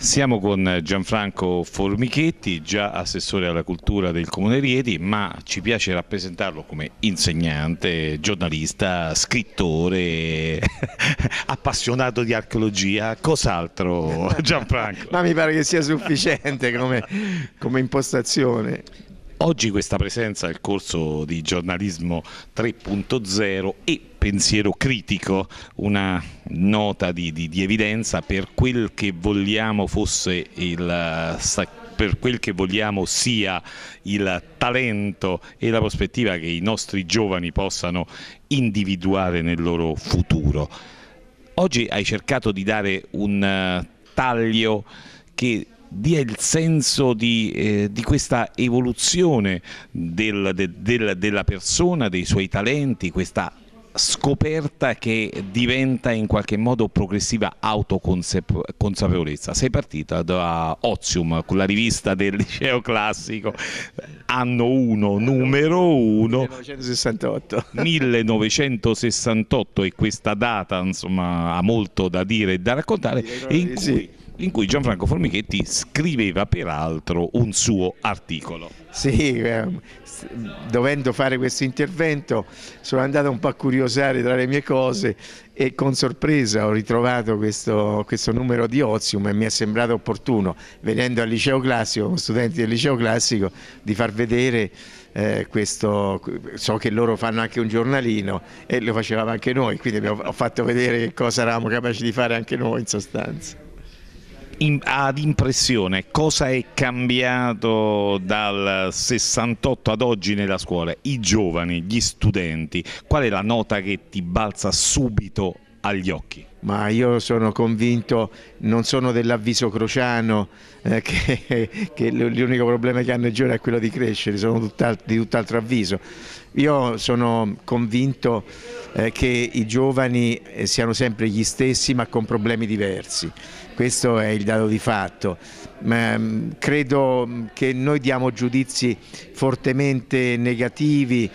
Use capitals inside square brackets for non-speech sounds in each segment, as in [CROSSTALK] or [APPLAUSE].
Siamo con Gianfranco Formichetti, già assessore alla cultura del Comune Rieti, ma ci piace rappresentarlo come insegnante, giornalista, scrittore, [LAUGHS] appassionato di archeologia. Cos'altro [LAUGHS] Gianfranco? ma mi pare che sia sufficiente come, come impostazione. Oggi questa presenza al corso di giornalismo 3.0 e pensiero critico, una nota di, di, di evidenza per quel che vogliamo fosse il per quel che vogliamo sia il talento e la prospettiva che i nostri giovani possano individuare nel loro futuro. Oggi hai cercato di dare un eh, taglio che dia il senso di, eh, di questa evoluzione del, de, del, della persona, dei suoi talenti, questa scoperta che diventa in qualche modo progressiva autoconsapevolezza. Sei partito da Ozium, con la rivista del liceo classico, anno 1, numero 1, 1968. 1968 e questa data insomma ha molto da dire e da raccontare. Direi, in cui sì in cui Gianfranco Formichetti scriveva peraltro un suo articolo. Sì, eh, dovendo fare questo intervento sono andato un po' a curiosare tra le mie cose e con sorpresa ho ritrovato questo, questo numero di Ozium e mi è sembrato opportuno, venendo al liceo classico, studenti del liceo classico, di far vedere eh, questo, so che loro fanno anche un giornalino e lo facevamo anche noi, quindi ho fatto vedere che cosa eravamo capaci di fare anche noi in sostanza in, ad impressione cosa è cambiato dal 68 ad oggi nella scuola? I giovani, gli studenti, qual è la nota che ti balza subito agli occhi. Ma io sono convinto, non sono dell'avviso crociano, eh, [LAUGHS] che, che l'unico problema che hanno i giovani è quello di crescere, sono di tutt'altro avviso. Io sono convinto eh, che i giovani eh, siano sempre gli stessi ma con problemi diversi, questo è il dato di fatto. Ma, mm, credo che noi diamo giudizi fortemente negativi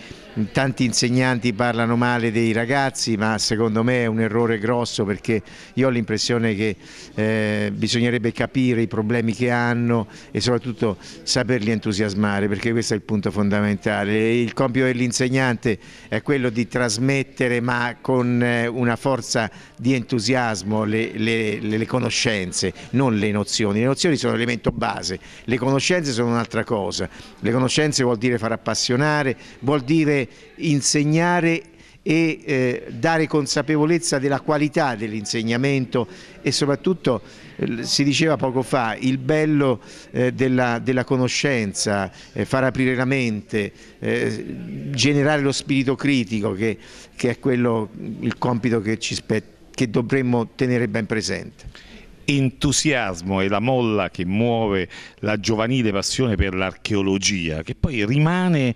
tanti insegnanti parlano male dei ragazzi ma secondo me è un errore grosso perché io ho l'impressione che eh, bisognerebbe capire i problemi che hanno e soprattutto saperli entusiasmare perché questo è il punto fondamentale. Il compito dell'insegnante è quello di trasmettere ma con eh, una forza di entusiasmo le, le, le conoscenze, non le nozioni. Le nozioni sono l'elemento base, le conoscenze sono un'altra cosa. Le conoscenze vuol dire far appassionare, vuol dire insegnare e eh, dare consapevolezza della qualità dell'insegnamento e soprattutto eh, si diceva poco fa il bello eh, della, della, conoscenza, eh, far aprire la mente, eh, generare lo spirito critico che, che, è quello mm, il compito che, ci che dovremmo tenere ben presente entusiasmo e la molla che muove la giovanile passione per l'archeologia, che poi rimane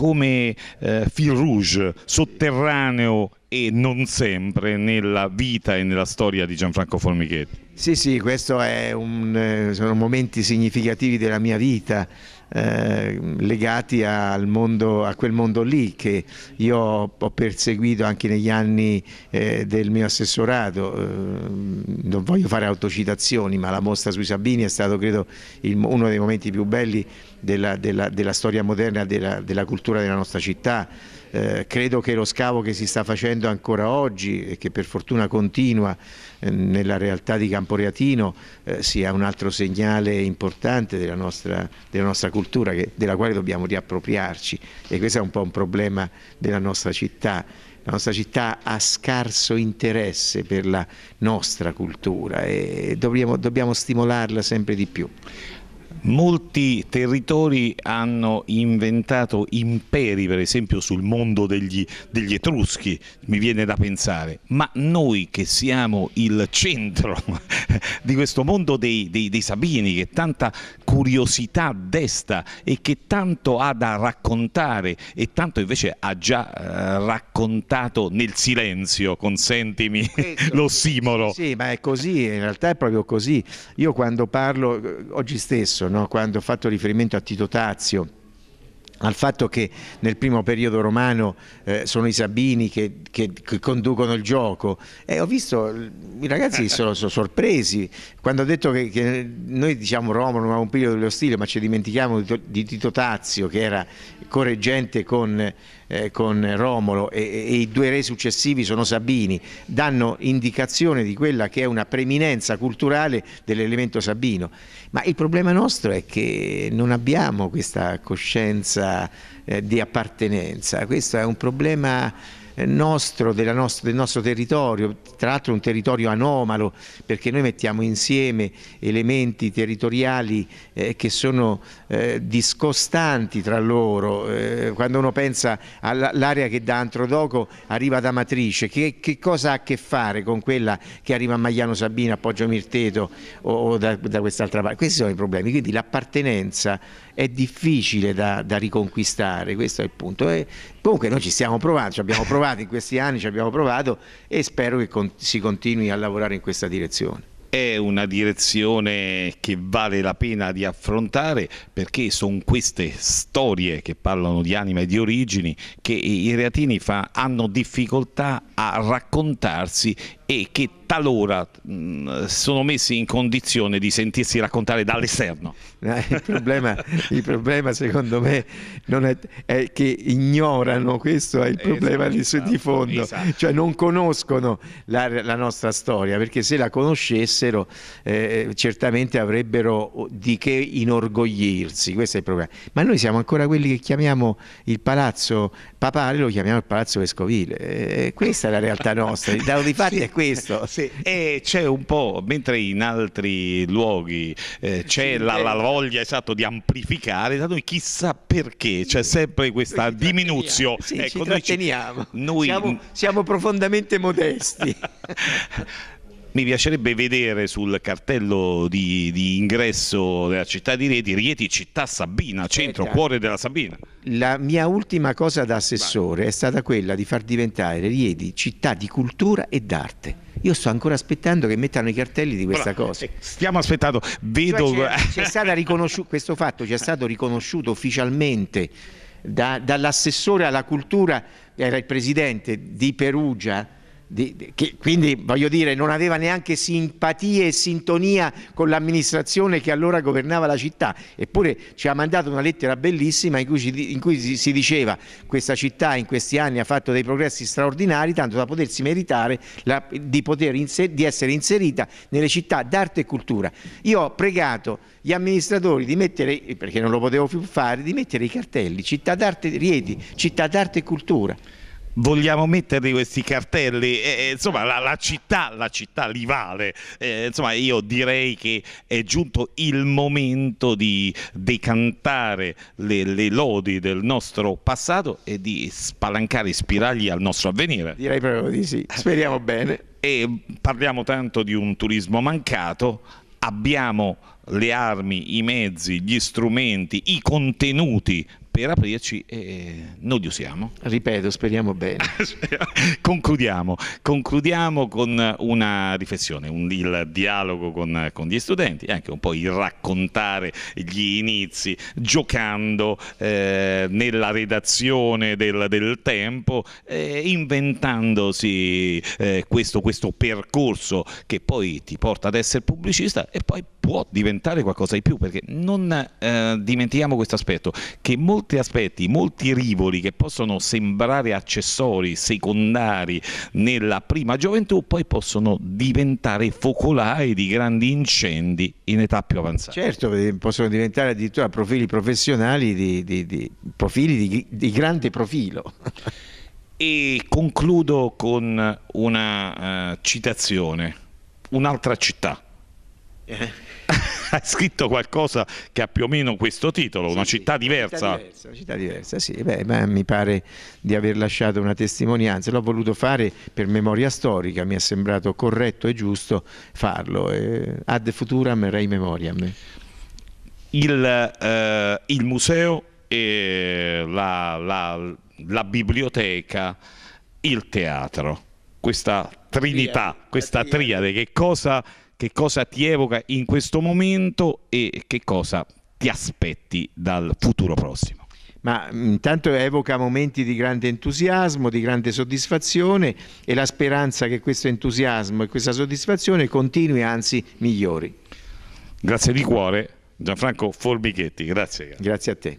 come eh, fil rouge sotterraneo e non sempre nella vita e nella storia di Gianfranco Formichetti. Sì, sì, questi eh, sono momenti significativi della mia vita eh, legati mondo, a quel mondo lì che io ho perseguito anche negli anni eh, del mio assessorato. Eh, non voglio fare autocitazioni, ma la mostra sui Sabini è stato credo il, uno dei momenti più belli della, della, della storia moderna della, della cultura della nostra città. Eh, credo che lo scavo che si sta facendo ancora oggi e che per fortuna continua eh, nella realtà di Camporeatino eh, sia un altro segnale importante della nostra, della nostra cultura che, della quale dobbiamo riappropriarci e questo è un po' un problema della nostra città. La nostra città ha scarso interesse per la nostra cultura e dobbiamo, dobbiamo stimolarla sempre di più. Molti territori hanno inventato imperi, per esempio sul mondo degli, degli, Etruschi, mi viene da pensare, ma noi che siamo il centro [LAUGHS] di questo mondo dei, dei, dei Sabini, che tanta curiosità desta e che tanto ha da raccontare e tanto invece ha già eh, raccontato nel silenzio, consentimi [LAUGHS] lo simolo. Sì, ma è così, in realtà è proprio così. Io quando parlo eh, oggi stesso, no? quando ho fatto riferimento a Tito Tazio, al fatto che nel primo periodo romano eh, sono i Sabini che, che, che conducono il gioco e ho visto i ragazzi sono, sono sorpresi quando ho detto che, che noi diciamo Roma non ha un periodo dello stile ma ci dimentichiamo di, di Tito Tazio che era correggente con eh, con Romolo e, e, i due re successivi sono Sabini, danno indicazione di quella che è una preminenza culturale dell'elemento sabino. Ma il problema nostro è che non abbiamo questa coscienza eh, di appartenenza, questo è un problema eh, nostro, nostro, del nostro territorio, tra l'altro un territorio anomalo perché noi mettiamo insieme elementi territoriali eh, che sono eh, discostanti tra loro, eh, quando uno pensa all'area che da Antrodoco arriva ad Amatrice, che, che, cosa ha a che fare con quella che arriva a Magliano Sabina, a Poggio Mirteto o, o da, da quest'altra parte? Questi sono i problemi, quindi l'appartenenza è difficile da, da riconquistare, questo è il punto. E comunque noi ci stiamo provando, ci abbiamo [LAUGHS] provato in questi anni, ci abbiamo provato e spero che con, si continui a lavorare in questa direzione è una direzione che vale la pena di affrontare perché sono queste storie che parlano di anima e di origini che i reatini fa, hanno difficoltà a raccontarsi e che talora mh, mm, sono messi in condizione di sentirsi raccontare dall'esterno. Eh, il problema, il problema secondo me è, è, che ignorano, questo è il esatto, problema esatto, di, di, fondo, esatto. cioè non conoscono la, la, nostra storia, perché se la conoscessero eh, eh certamente avrebbero oh, di che inorgoglirsi, questo è il problema. Ma noi siamo ancora quelli che chiamiamo il palazzo papale, lo chiamiamo il palazzo vescovile, eh, eh questa è la realtà nostra, il [LAUGHS] dato di fatti sì. è questo questo. [LAUGHS] Sì. E c'è un po', mentre in altri luoghi eh, c'è la, la, eh. voglia esatto, di amplificare, da noi chissà perché c'è sempre questa diminuzione. Sì, ecco, ci tratteniamo. Noi... Siamo, siamo profondamente modesti. [LAUGHS] mi piacerebbe vedere sul cartello di, di, ingresso della città di Rieti, Rieti città Sabina, centro, cuore della Sabina. La mia ultima cosa da assessore Vai. è stata quella di far diventare Rieti città di cultura e d'arte. Io sto ancora aspettando che mettano i cartelli di questa allora, cosa. Eh, stiamo aspettando, vedo... Cioè, c'è, c'è questo fatto ci è stato riconosciuto ufficialmente da, dall'assessore alla cultura, era il presidente di Perugia, di, di, che quindi voglio dire non aveva neanche simpatia e sintonia con l'amministrazione che allora governava la città, eppure ci ha mandato una lettera bellissima in cui, ci, in cui si, si diceva questa città in questi anni ha fatto dei progressi straordinari tanto da potersi meritare la, di, poter inser, di essere inserita nelle città d'arte e cultura. Io ho pregato gli amministratori di mettere, perché non lo potevo più fare, di mettere i cartelli città d'arte Rieti, città d'arte e cultura vogliamo metterli questi cartelli eh, eh, insomma la, la, città la città li vale eh, insomma io direi che è giunto il momento di decantare le, le, lodi del nostro passato e di spalancare spiragli al nostro avvenire direi proprio di sì speriamo bene e parliamo tanto di un turismo mancato abbiamo le armi, i mezzi, gli strumenti, i contenuti per aprirci e noi li usiamo. Ripeto, speriamo bene. [LAUGHS] concludiamo, concludiamo, con una riflessione, un, il dialogo con, con, gli studenti anche un po' il raccontare gli inizi giocando eh, nella redazione del, del tempo, eh, inventandosi eh, questo, questo percorso che poi ti porta ad essere pubblicista e poi può diventare qualcosa di più, perché non eh, dimentichiamo questo aspetto, che molti aspetti, molti rivoli che possono sembrare accessori, secondari nella prima gioventù, poi possono diventare focolai di grandi incendi in età più avanzata. Certo, eh, possono diventare addirittura profili professionali di, di, di profili di, di grande profilo. E concludo con una uh, citazione, un'altra città. Eh. [LAUGHS] hai scritto qualcosa che ha più o meno questo titolo, sì, una sì, città diversa. Città diversa, una città diversa, sì, beh, beh, mi pare di aver lasciato una testimonianza, l'ho voluto fare per memoria storica, mi è sembrato corretto e giusto farlo, eh, ad futuram rei memoriam. Il, eh, il museo e la, la, la biblioteca, il teatro, questa trinità, questa triade, che cosa che cosa ti evoca in questo momento e che cosa ti aspetti dal futuro prossimo. Ma intanto evoca momenti di grande entusiasmo, di grande soddisfazione e la speranza che questo entusiasmo e questa soddisfazione continui, anzi migliori. Grazie di cuore Gianfranco Forbichetti, grazie. Grazie a te.